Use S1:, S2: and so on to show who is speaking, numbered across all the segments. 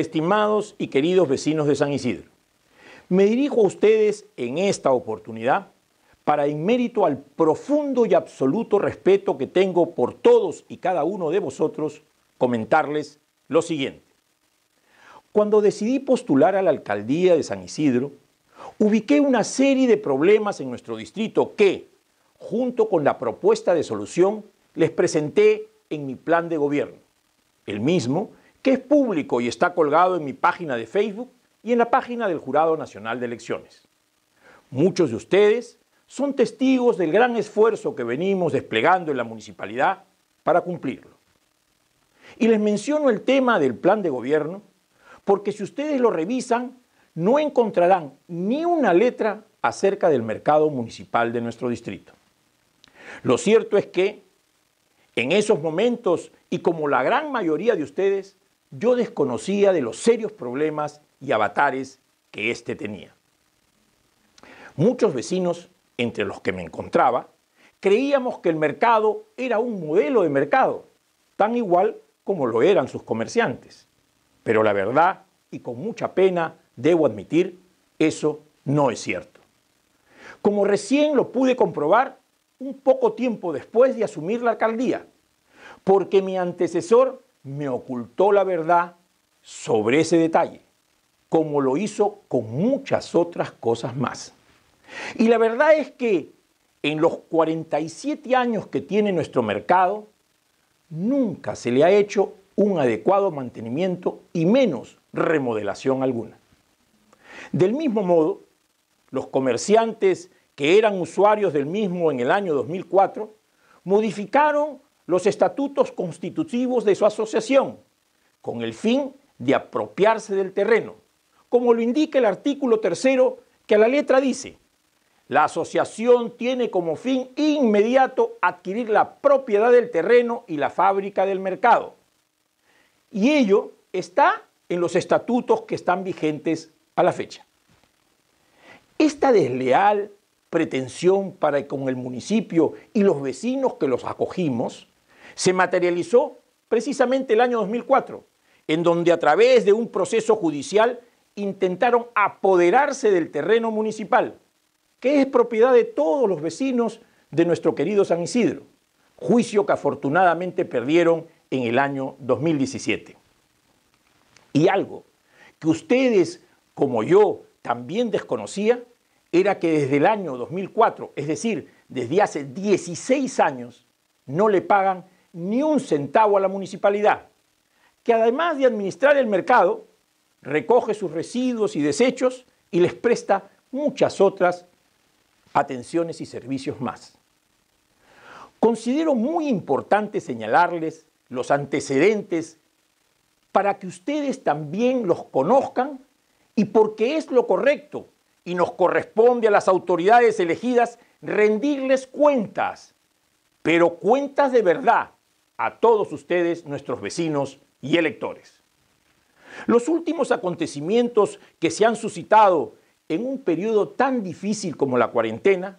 S1: Estimados y queridos vecinos de San Isidro, me dirijo a ustedes en esta oportunidad para en mérito al profundo y absoluto respeto que tengo por todos y cada uno de vosotros, comentarles lo siguiente. Cuando decidí postular a la alcaldía de San Isidro, ubiqué una serie de problemas en nuestro distrito que, junto con la propuesta de solución, les presenté en mi plan de gobierno. El mismo que es público y está colgado en mi página de Facebook y en la página del Jurado Nacional de Elecciones. Muchos de ustedes son testigos del gran esfuerzo que venimos desplegando en la municipalidad para cumplirlo. Y les menciono el tema del plan de gobierno, porque si ustedes lo revisan, no encontrarán ni una letra acerca del mercado municipal de nuestro distrito. Lo cierto es que en esos momentos, y como la gran mayoría de ustedes, yo desconocía de los serios problemas y avatares que éste tenía. Muchos vecinos, entre los que me encontraba, creíamos que el mercado era un modelo de mercado, tan igual como lo eran sus comerciantes. Pero la verdad, y con mucha pena, debo admitir, eso no es cierto. Como recién lo pude comprobar un poco tiempo después de asumir la alcaldía, porque mi antecesor me ocultó la verdad sobre ese detalle, como lo hizo con muchas otras cosas más. Y la verdad es que en los 47 años que tiene nuestro mercado, nunca se le ha hecho un adecuado mantenimiento y menos remodelación alguna. Del mismo modo, los comerciantes que eran usuarios del mismo en el año 2004 modificaron los estatutos constitutivos de su asociación, con el fin de apropiarse del terreno, como lo indica el artículo tercero que a la letra dice, la asociación tiene como fin inmediato adquirir la propiedad del terreno y la fábrica del mercado. Y ello está en los estatutos que están vigentes a la fecha. Esta desleal pretensión para con el municipio y los vecinos que los acogimos se materializó precisamente el año 2004, en donde a través de un proceso judicial intentaron apoderarse del terreno municipal, que es propiedad de todos los vecinos de nuestro querido San Isidro, juicio que afortunadamente perdieron en el año 2017. Y algo que ustedes, como yo, también desconocía, era que desde el año 2004, es decir, desde hace 16 años, no le pagan ni un centavo a la municipalidad, que además de administrar el mercado, recoge sus residuos y desechos y les presta muchas otras atenciones y servicios más. Considero muy importante señalarles los antecedentes para que ustedes también los conozcan y porque es lo correcto y nos corresponde a las autoridades elegidas rendirles cuentas, pero cuentas de verdad, a todos ustedes, nuestros vecinos y electores. Los últimos acontecimientos que se han suscitado en un periodo tan difícil como la cuarentena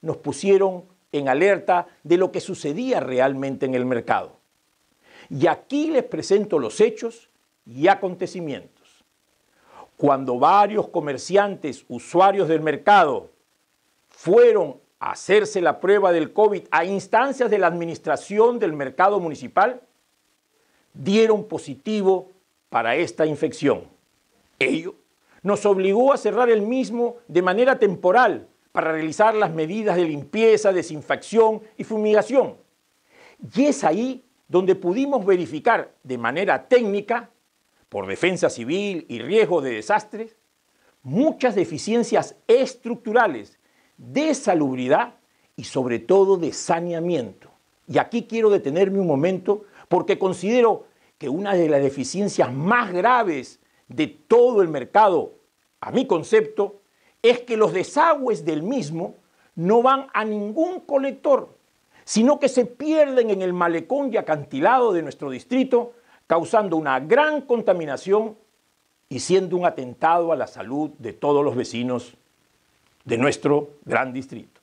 S1: nos pusieron en alerta de lo que sucedía realmente en el mercado. Y aquí les presento los hechos y acontecimientos. Cuando varios comerciantes, usuarios del mercado, fueron hacerse la prueba del COVID a instancias de la administración del mercado municipal, dieron positivo para esta infección. Ello nos obligó a cerrar el mismo de manera temporal para realizar las medidas de limpieza, desinfección y fumigación. Y es ahí donde pudimos verificar de manera técnica, por defensa civil y riesgo de desastres, muchas deficiencias estructurales de salubridad y sobre todo de saneamiento. Y aquí quiero detenerme un momento porque considero que una de las deficiencias más graves de todo el mercado, a mi concepto, es que los desagües del mismo no van a ningún colector, sino que se pierden en el malecón y acantilado de nuestro distrito, causando una gran contaminación y siendo un atentado a la salud de todos los vecinos de nuestro gran distrito.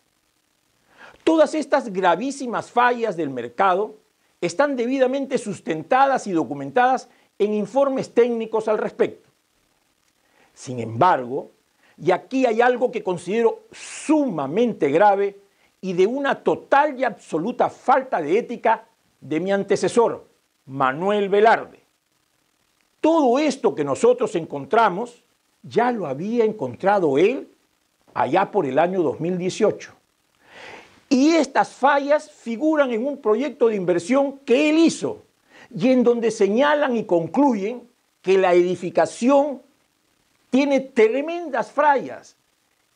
S1: Todas estas gravísimas fallas del mercado están debidamente sustentadas y documentadas en informes técnicos al respecto. Sin embargo, y aquí hay algo que considero sumamente grave y de una total y absoluta falta de ética de mi antecesor, Manuel Velarde. Todo esto que nosotros encontramos ya lo había encontrado él allá por el año 2018. Y estas fallas figuran en un proyecto de inversión que él hizo y en donde señalan y concluyen que la edificación tiene tremendas fallas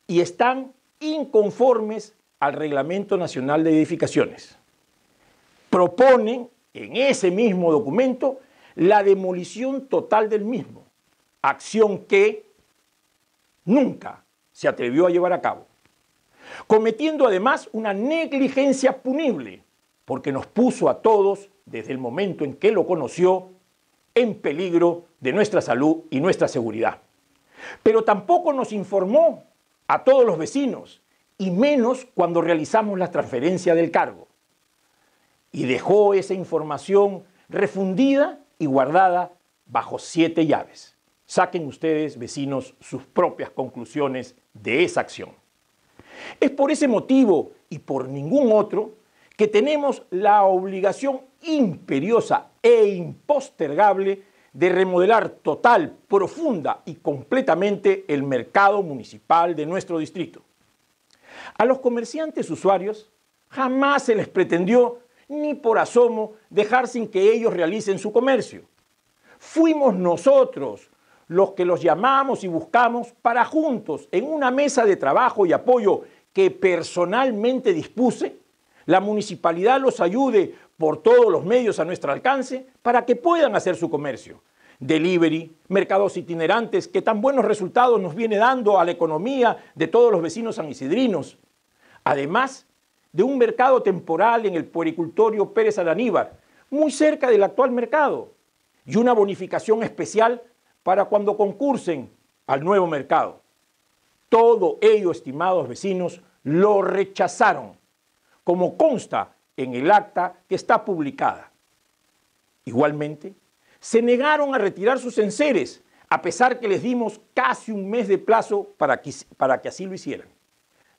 S1: y están inconformes al Reglamento Nacional de Edificaciones. Proponen en ese mismo documento la demolición total del mismo, acción que nunca se atrevió a llevar a cabo, cometiendo además una negligencia punible, porque nos puso a todos, desde el momento en que lo conoció, en peligro de nuestra salud y nuestra seguridad. Pero tampoco nos informó a todos los vecinos, y menos cuando realizamos la transferencia del cargo. Y dejó esa información refundida y guardada bajo siete llaves. Saquen ustedes, vecinos, sus propias conclusiones de esa acción. Es por ese motivo y por ningún otro que tenemos la obligación imperiosa e impostergable de remodelar total, profunda y completamente el mercado municipal de nuestro distrito. A los comerciantes usuarios jamás se les pretendió ni por asomo dejar sin que ellos realicen su comercio. Fuimos nosotros los que los llamamos y buscamos para juntos, en una mesa de trabajo y apoyo que personalmente dispuse, la municipalidad los ayude por todos los medios a nuestro alcance para que puedan hacer su comercio. Delivery, mercados itinerantes, que tan buenos resultados nos viene dando a la economía de todos los vecinos sanisidrinos. Además de un mercado temporal en el puericultorio Pérez Adaníbar, muy cerca del actual mercado, y una bonificación especial para cuando concursen al nuevo mercado. Todo ello, estimados vecinos, lo rechazaron, como consta en el acta que está publicada. Igualmente, se negaron a retirar sus enseres, a pesar que les dimos casi un mes de plazo para que, para que así lo hicieran.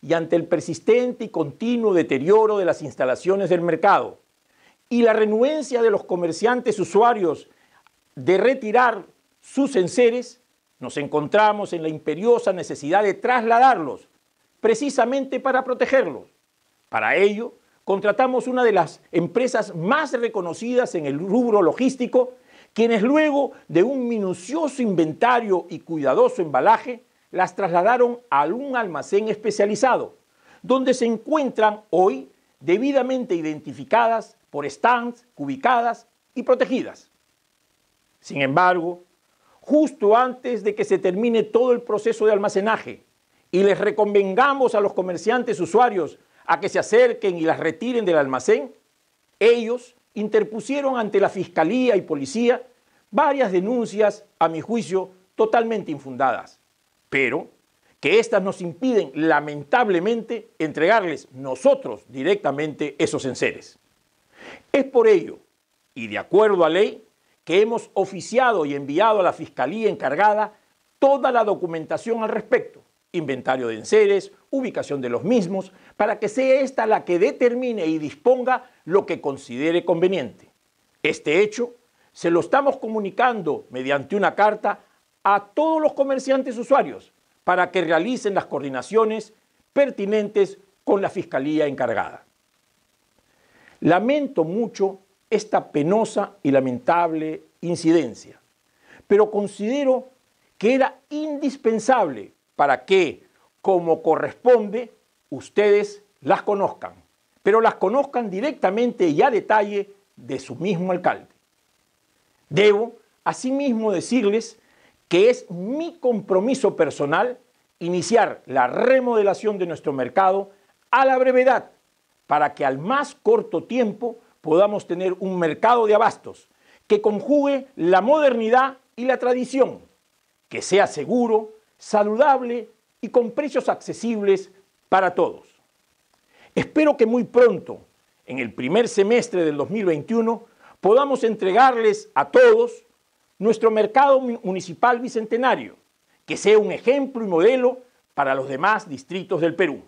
S1: Y ante el persistente y continuo deterioro de las instalaciones del mercado y la renuencia de los comerciantes usuarios de retirar sus enseres, nos encontramos en la imperiosa necesidad de trasladarlos, precisamente para protegerlos. Para ello, contratamos una de las empresas más reconocidas en el rubro logístico, quienes luego de un minucioso inventario y cuidadoso embalaje, las trasladaron a un almacén especializado, donde se encuentran hoy debidamente identificadas por stands, ubicadas y protegidas. Sin embargo, justo antes de que se termine todo el proceso de almacenaje y les reconvengamos a los comerciantes usuarios a que se acerquen y las retiren del almacén, ellos interpusieron ante la Fiscalía y Policía varias denuncias, a mi juicio, totalmente infundadas, pero que éstas nos impiden, lamentablemente, entregarles nosotros directamente esos enseres. Es por ello, y de acuerdo a ley, que hemos oficiado y enviado a la Fiscalía encargada toda la documentación al respecto, inventario de enseres, ubicación de los mismos, para que sea esta la que determine y disponga lo que considere conveniente. Este hecho se lo estamos comunicando mediante una carta a todos los comerciantes usuarios para que realicen las coordinaciones pertinentes con la Fiscalía encargada. Lamento mucho esta penosa y lamentable incidencia, pero considero que era indispensable para que, como corresponde, ustedes las conozcan, pero las conozcan directamente y a detalle de su mismo alcalde. Debo, asimismo, decirles que es mi compromiso personal iniciar la remodelación de nuestro mercado a la brevedad, para que al más corto tiempo podamos tener un mercado de abastos que conjugue la modernidad y la tradición, que sea seguro, saludable y con precios accesibles para todos. Espero que muy pronto, en el primer semestre del 2021, podamos entregarles a todos nuestro mercado municipal bicentenario, que sea un ejemplo y modelo para los demás distritos del Perú.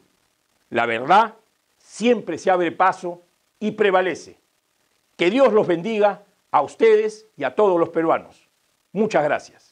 S1: La verdad siempre se abre paso y prevalece. Que Dios los bendiga a ustedes y a todos los peruanos. Muchas gracias.